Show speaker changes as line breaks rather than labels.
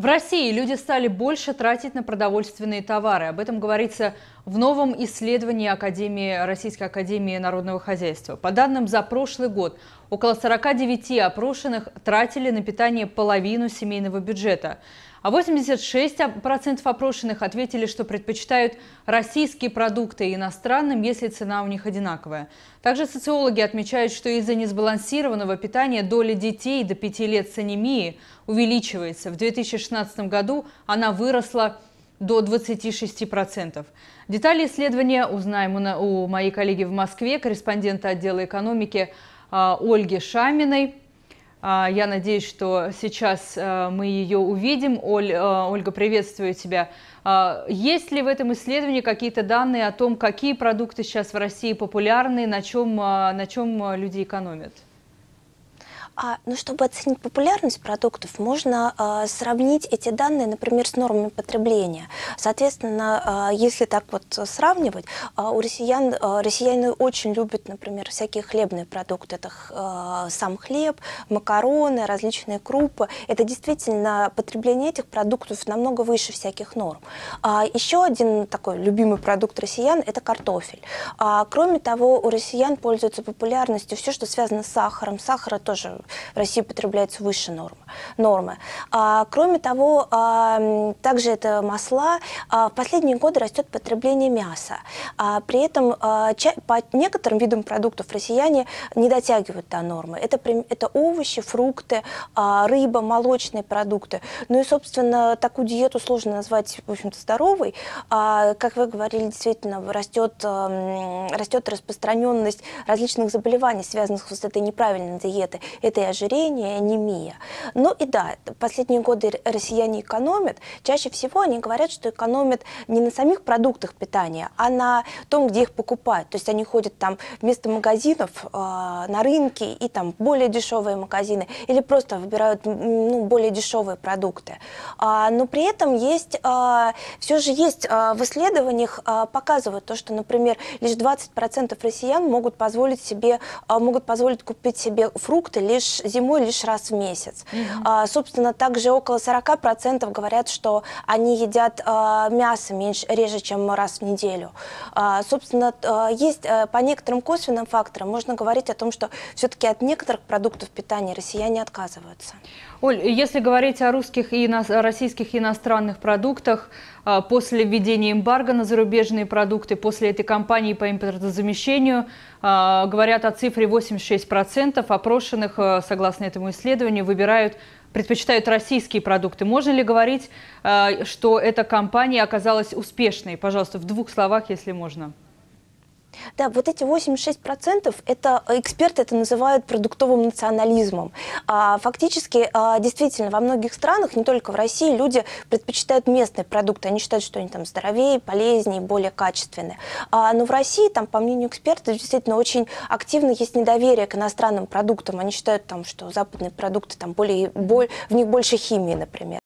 В России люди стали больше тратить на продовольственные товары. Об этом говорится в новом исследовании Академии, Российской Академии Народного Хозяйства. По данным за прошлый год, Около 49 опрошенных тратили на питание половину семейного бюджета. А 86% опрошенных ответили, что предпочитают российские продукты иностранным, если цена у них одинаковая. Также социологи отмечают, что из-за несбалансированного питания доля детей до 5 лет с анемией увеличивается. В 2016 году она выросла до 26%. Детали исследования узнаем у моей коллеги в Москве, корреспондента отдела экономики а, Ольги Шаминой. А, я надеюсь, что сейчас а, мы ее увидим. Оль, Ольга, приветствую тебя. Есть ли в этом исследовании какие-то данные о том, какие продукты сейчас в России популярны, на чем, на чем люди экономят?
А, ну, чтобы оценить популярность продуктов, можно а, сравнить эти данные, например, с нормами потребления. Соответственно, а, если так вот сравнивать, а, у россиян, а, россияне очень любят, например, всякие хлебные продукты. Это а, сам хлеб, макароны, различные крупы. Это действительно потребление этих продуктов намного выше всяких норм. А, еще один такой любимый продукт россиян – это картофель. А, кроме того, у россиян пользуется популярностью все, что связано с сахаром. Сахара тоже в России потребляется выше нормы. нормы. А, кроме того, а, также это масла. А, в последние годы растет потребление мяса. А, при этом а, ча- по некоторым видам продуктов россияне не дотягивают до нормы. Это, это овощи, фрукты, а, рыба, молочные продукты. Ну и, собственно, такую диету сложно назвать, в общем-то, здоровой. А, как вы говорили, действительно, растет, а, растет распространенность различных заболеваний, связанных с этой неправильной диетой это и ожирение, и анемия. Ну и да, последние годы россияне экономят. Чаще всего они говорят, что экономят не на самих продуктах питания, а на том, где их покупают. То есть они ходят там вместо магазинов э, на рынки и там более дешевые магазины, или просто выбирают ну, более дешевые продукты. А, но при этом есть, а, э, все же есть а, в исследованиях а, показывают то, что, например, лишь 20% россиян могут позволить себе, а, могут позволить купить себе фрукты лишь лишь зимой лишь раз в месяц. Mm-hmm. А, собственно, также около 40% говорят, что они едят а, мясо меньше, реже, чем раз в неделю. А, собственно, а, есть э, по некоторым косвенным факторам можно говорить о том, что все-таки от некоторых продуктов питания россияне отказываются. Оль, если говорить о русских и
российских иностранных продуктах, а, после введения эмбарго на зарубежные продукты, после этой кампании по импортозамещению, а, говорят о цифре 86% опрошенных согласно этому исследованию, выбирают предпочитают российские продукты. Можно ли говорить, э, что эта компания оказалась успешной? Пожалуйста, в двух словах, если
можно. Да, вот эти 86% это э, эксперты это называют продуктовым национализмом. А, фактически, а, действительно, во многих странах, не только в России, люди предпочитают местные продукты. Они считают, что они там здоровее, полезнее, более качественные. А, но в России, там, по мнению экспертов, действительно очень активно есть недоверие к иностранным продуктам. Они считают, там, что западные продукты там, более, боль, в них больше химии, например.